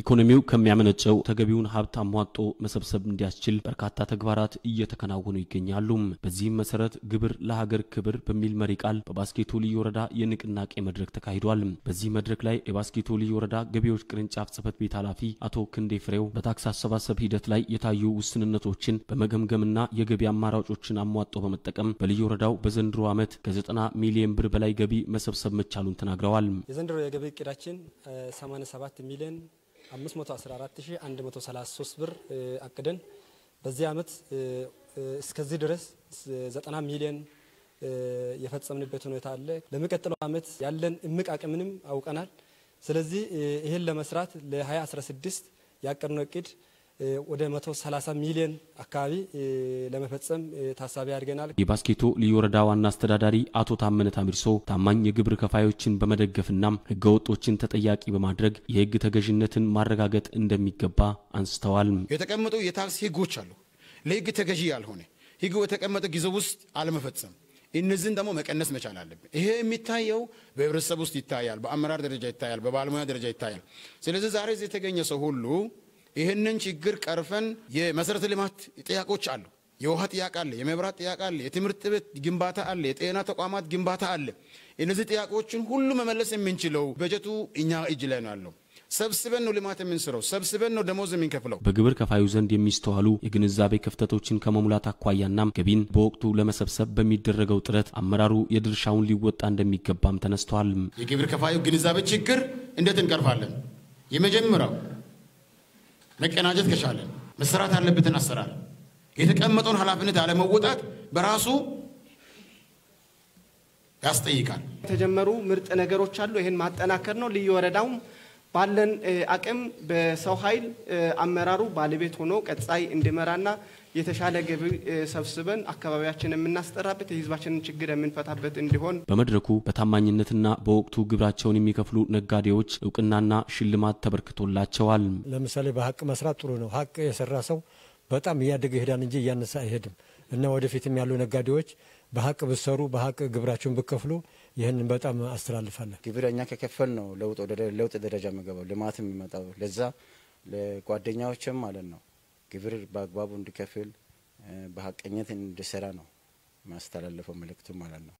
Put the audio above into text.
ኢኮኖሚው ከሚያመነጨው ተገቢውን ሀብት አሟጦ መሰብሰብ እንዲያስችል በርካታ ተግባራት እየተከናወኑ ይገኛሉ። በዚህም መሰረት ግብር ለሀገር ክብር በሚል መሪ ቃል በባስኬቶ ልዩ ወረዳ የንቅናቄ መድረክ ተካሂዷል። በዚህ መድረክ ላይ የባስኬቶ ልዩ ወረዳ ገቢዎች ቅርንጫፍ ጽህፈት ቤት ኃላፊ አቶ ክንዴ ፍሬው በታክስ አሰባሰብ ሂደት ላይ የታዩ ውስንነቶችን በመገምገምና የገቢ አማራጮችን አሟጦ በመጠቀም በልዩ ወረዳው በዘንድሮ ዓመት ከ ሚሊዮን ብር በላይ ገቢ መሰብሰብ መቻሉን ተናግረዋል። የዘንድሮ የገቢ እቅዳችን 87 ሚሊዮን 514133 ብር አቅደን በዚህ አመት እስከዚህ ድረስ 90 ሚሊዮን የፈጸምንበት ሁኔታ አለ። ለሚቀጥለው አመት ያለን እምቅ አቅምንም አውቀናል። ስለዚህ ይህን ለመስራት ለ2016 ያቀድነው እቅድ ወደ 130 ሚሊዮን አካባቢ ለመፈጸም ታሳቢ አድርገናል። የባስኬቶ ልዩ ወረዳ ዋና አስተዳዳሪ አቶ ታመነ ታሚርሶ ታማኝ የግብር ከፋዮችን በመደገፍና ህገወጦችን ተጠያቂ በማድረግ የህግ ተገዥነትን ማረጋገጥ እንደሚገባ አንስተዋል። የተቀመጡ የታክስ ህጎች አሉ። ለህግ ተገዢ ያልሆነ ህግ በተቀመጠ ጊዜ ውስጥ አለመፈጸም እነዚህን ደግሞ መቀነስ መቻል አለብን። ይሄ የሚታየው በህብረተሰብ ውስጥ ይታያል፣ በአመራር ደረጃ ይታያል፣ በባለሙያ ደረጃ ይታያል። ስለዚህ ዛሬ የተገኘ ሰው ሁሉ ይህንን ችግር ቀርፈን የመሰረተ ልማት ጥያቄዎች አሉ። የውሃ ጥያቄ አለ፣ የመብራት ጥያቄ አለ፣ የትምህርት ቤት ግንባታ አለ፣ የጤና ተቋማት ግንባታ አለ። እነዚህ ጥያቄዎችን ሁሉ መመለስ የምንችለው በጀቱ እኛ እጅ ላይ ነው ያለው። ሰብስበን ነው ልማት የምንስረው፣ ሰብስበን ነው ደሞዝ የምንከፍለው። በግብር ከፋዩ ዘንድ የሚስተዋሉ የግንዛቤ ክፍተቶችን ከመሙላት አኳያና ገቢን በወቅቱ ለመሰብሰብ በሚደረገው ጥረት አመራሩ የድርሻውን ሊወጣ እንደሚገባም ተነስተዋል። የግብር ከፋዩ ግንዛቤ ችግር እንዴት እንቀርፋለን? የመጀመሪያው መቀናጀት ከቻለ መሰራት ያለበትን አሰራር የተቀመጠውን ኃላፊነት ያለመወጣት በራሱ ያስጠይቃል። የተጀመሩ ምርጥ ነገሮች አሉ። ይህን ማጠናከር ነው። ልዩ ወረዳውም ባለን አቅም በሰው ኃይል አመራሩ ባለቤት ሆኖ ቀጣይ እንዲመራና የተሻለ ገቢ ሰብስበን አካባቢያችን የምናስጠራበት የህዝባችንን ችግር የምንፈታበት እንዲሆን በመድረኩ በታማኝነትና በወቅቱ ግብራቸውን የሚከፍሉ ነጋዴዎች እውቅናና ሽልማት ተበርክቶላቸዋል። ለምሳሌ በሀቅ መስራት ጥሩ ነው። ሀቅ የሰራ ሰው በጣም እያደገ ይሄዳል እንጂ እያነሳ አይሄድም እና ወደፊትም ያሉ ነጋዴዎች በሀቅ ብሰሩ በሀቅ ግብራቸውን ብከፍሉ ይህንን በጣም አስተላልፋለን። ግብር እኛ ከከፈል ነው ለውጥ ደረጃ የሚገባው ልማት የሚመጣው። ለዛ ለጓደኛዎችም ማለት ነው ግብር በአግባቡ እንዲከፍል በሀቀኘት እንዲሰራ ነው ማስተላለፈው መልእክቱ ማለት ነው።